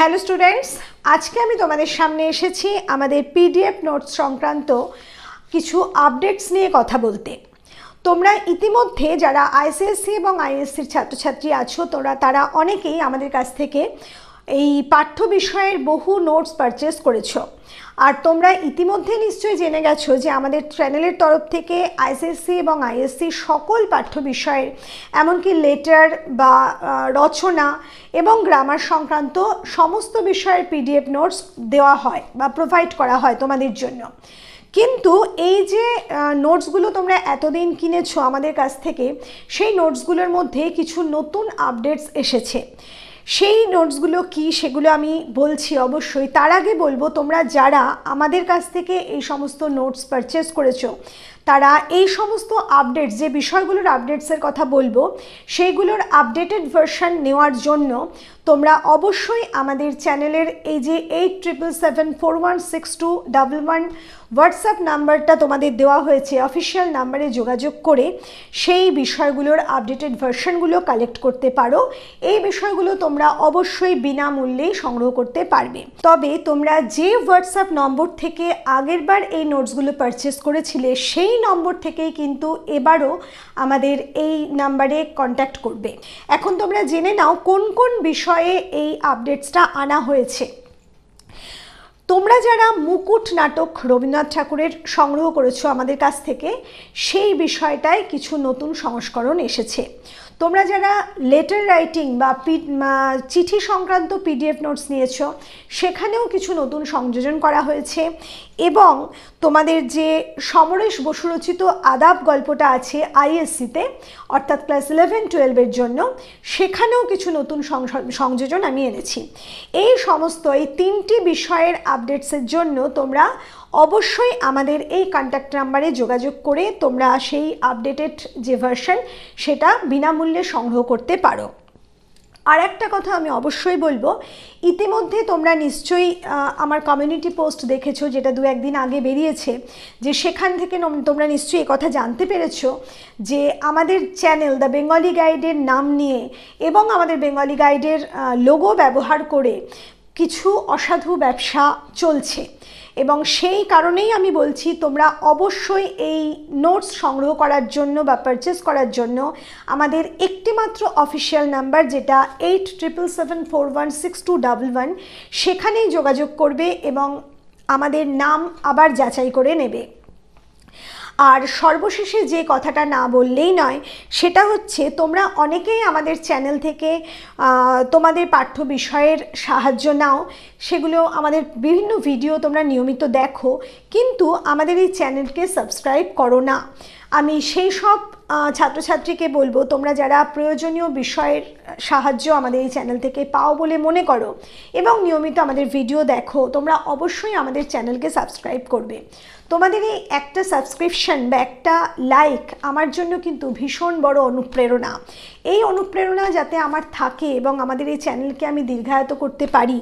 hello students আজকে আমি তোমাদের সামনে এসেছি আমাদের পিডিএফ নোটস সংক্রান্ত কিছু আপডেটস নিয়ে কথা বলতে তোমরা ইতিমধ্যে যারা আইসিএসসি এবং আইএসসির ছাত্রছাত্রী আছো তোমরা তারা অনেকেই আমাদের কাছ থেকে এই পাঠ্য বিষয়ের বহু নোটস পারচেস করেছো আর তোমরা ইতিমধ্যে নিশ্চয়ই জেনে গেছো যে আমাদের চ্যানেলের তরফ থেকে আইসিএসসি এবং আইএসসি সকল পাঠ্য বিষয়ের এমনকি লেটার বা রচনা এবং গ্রামার সংক্রান্ত সমস্ত বিষয়ের পিডিএফ নোটস দেওয়া হয় বা প্রোভাইড করা হয় তোমাদের জন্য কিন্তু এই যে নোটসগুলো তোমরা এতদিন কিনেছো আমাদের কাছ থেকে সেই নোটসগুলোর মধ্যে কিছু নতুন আপডেটস এসেছে সেই নোটসগুলো কি সেগুলো আমি বলছি অবশ্যই তার আগে বলবো তোমরা যারা আমাদের কাছ থেকে এই সমস্ত নোটস পারচেস করেছো তারা এই সমস্ত আপডেট যে বিষয়গুলোর আপডেটসের কথা বলবো সেইগুলোর আপডেটেড ভার্সান নেওয়ার জন্য তোমরা অবশ্যই আমাদের চ্যানেলের এই যে eight triple seven four one six two double one WhatsApp নাম্বারটা তোমাদের দেওয়া হয়েছে অফিসিয়াল নাম্বারে যোগাযোগ করে সেই বিষয়গুলোর আপডেটেড ভার্সানগুলো কালেক্ট করতে পারো এই বিষয়গুলো তোমরা অবশ্যই বিনামূল্যেই সংগ্রহ করতে পারবে তবে তোমরা যে হোয়াটসঅ্যাপ নম্বর থেকে আগেরবার এই নোটসগুলো পারচেস করেছিলে সেই এই নম্বর থেকেই কিন্তু এবারও আমাদের এই নাম্বারে কন্ট্যাক্ট করবে এখন তোমরা জেনে নাও কোন কোন বিষয়ে এই আপডেটসটা আনা হয়েছে তোমরা যারা মুকুট নাটক রবীন্দ্রনাথ ঠাকুরের সংগ্রহ করেছো আমাদের কাছ থেকে সেই বিষয়টায় কিছু নতুন সংস্করণ এসেছে তোমরা যারা লেটার রাইটিং বা চিঠি সংক্রান্ত পিডিএফ নোটস নিয়েছ সেখানেও কিছু নতুন সংযোজন করা হয়েছে এবং তোমাদের যে সমরেশ বসুরচিত আদাব গল্পটা আছে আইএসসিতে অর্থাৎ ক্লাস ইলেভেন টুয়েলভের জন্য সেখানেও কিছু নতুন সংযোজন আমি এনেছি এই সমস্ত এই তিনটি বিষয়ের আপডেটসের জন্য তোমরা অবশ্যই আমাদের এই কন্ট্যাক্ট নাম্বারে যোগাযোগ করে তোমরা সেই আপডেটেড যে ভার্সন সেটা বিনামূল্যে সংগ্রহ করতে পারো আর একটা কথা আমি অবশ্যই বলবো ইতিমধ্যে তোমরা নিশ্চয়ই আমার কমিউনিটি পোস্ট দেখেছো যেটা দু একদিন আগে বেরিয়েছে যে সেখান থেকে তোমরা নিশ্চয়ই কথা জানতে পেরেছ যে আমাদের চ্যানেল দ্য বেঙ্গলি গাইডের নাম নিয়ে এবং আমাদের বেঙ্গলি গাইডের লোগো ব্যবহার করে কিছু অসাধু ব্যবসা চলছে এবং সেই কারণেই আমি বলছি তোমরা অবশ্যই এই নোটস সংগ্রহ করার জন্য বা পারচেস করার জন্য আমাদের একটিমাত্র অফিসিয়াল নাম্বার যেটা eight triple seven four one six two double one সেখানেই যোগাযোগ করবে এবং আমাদের নাম আবার যাচাই করে নেবে আর সর্বশেষে যে কথাটা না বললেই নয় সেটা হচ্ছে তোমরা অনেকেই আমাদের চ্যানেল থেকে তোমাদের পাঠ্য বিষয়ের সাহায্য নাও সেগুলো আমাদের বিভিন্ন ভিডিও তোমরা নিয়মিত দেখো কিন্তু আমাদের এই চ্যানেলকে সাবস্ক্রাইব করো না আমি সেই সব ছাত্রছাত্রীকে বলবো তোমরা যারা প্রয়োজনীয় বিষয়ের সাহায্য আমাদের এই চ্যানেল থেকে পাও বলে মনে করো এবং নিয়মিত আমাদের ভিডিও দেখো তোমরা অবশ্যই আমাদের চ্যানেলকে সাবস্ক্রাইব করবে তোমাদের এই একটা সাবস্ক্রিপশন রিয়াকশান বা একটা লাইক আমার জন্য কিন্তু ভীষণ বড় অনুপ্রেরণা এই অনুপ্রেরণা যাতে আমার থাকে এবং আমাদের এই চ্যানেলকে আমি দীর্ঘায়ত করতে পারি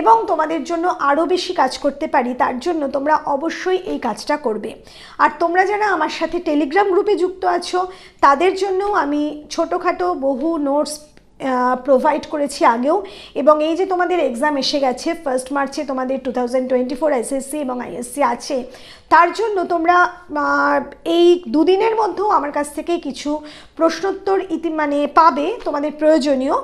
এবং তোমাদের জন্য আরও বেশি কাজ করতে পারি তার জন্য তোমরা অবশ্যই এই কাজটা করবে আর তোমরা যারা আমার সাথে টেলিগ্রাম গ্রুপে যুক্ত আছো তাদের জন্য আমি ছোটোখাটো বহু নোটস প্রোভাইড করেছি আগেও এবং এই যে তোমাদের এক্সাম এসে গেছে ফার্স্ট মার্চে তোমাদের two thousand twenty four SSC এবং আইএসসি আছে তার জন্য তোমরা এই দুদিনের মধ্যেও আমার কাছ থেকে কিছু প্রশ্নোত্তর ইতি মানে পাবে তোমাদের প্রয়োজনীয়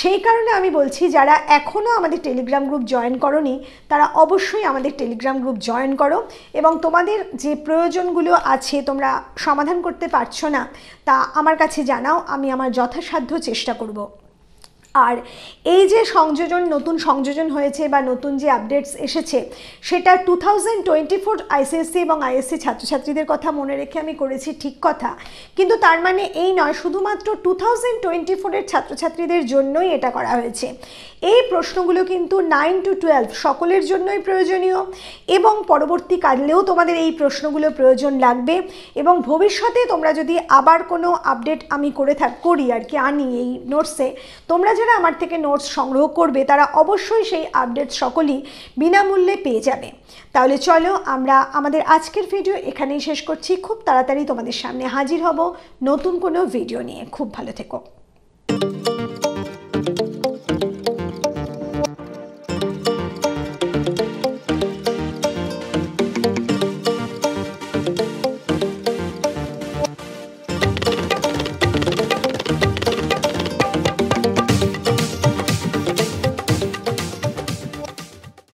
সেই কারণে আমি বলছি যারা এখনও আমাদের টেলিগ্রাম গ্রুপ জয়েন করনি তারা অবশ্যই আমাদের টেলিগ্রাম গ্রুপ জয়েন করো এবং তোমাদের যে প্রয়োজনগুলো আছে তোমরা সমাধান করতে পারছো না তা আমার কাছে জানাও আমি আমার যথাসাধ্য চেষ্টা করবো আর এই যে সংযোজন নতুন সংযোজন হয়েছে বা নতুন যে আপডেটস এসেছে সেটা two thousand twenty four ICSC এবং আইএসসি ছাত্রছাত্রীদের কথা মনে রেখে আমি করেছি ঠিক কথা কিন্তু তার মানে এই নয় শুধুমাত্র টু থাউজেন্ড টোয়েন্টি ফোরের ছাত্রছাত্রীদের জন্যই এটা করা হয়েছে এই প্রশ্নগুলো কিন্তু নাইন টু টুয়েলভ সকলের জন্যই প্রয়োজনীয় এবং পরবর্তীকালেও তোমাদের এই প্রশ্নগুলো প্রয়োজন লাগবে এবং ভবিষ্যতে তোমরা যদি আবার কোনো আপডেট আমি করে থাক করি আর কি আনি এই নোটসে তোমরা যেন যারা আমার থেকে নোটস সংগ্রহ করবে তারা অবশ্যই সেই আপডেট সকলই বিনামূল্যে পেয়ে যাবে তাহলে চলো আমরা আমাদের আজকের ভিডিও এখানেই শেষ করছি খুব তাড়াতাড়ি তোমাদের সামনে হাজির হব নতুন কোনো ভিডিও নিয়ে খুব ভালো থেকো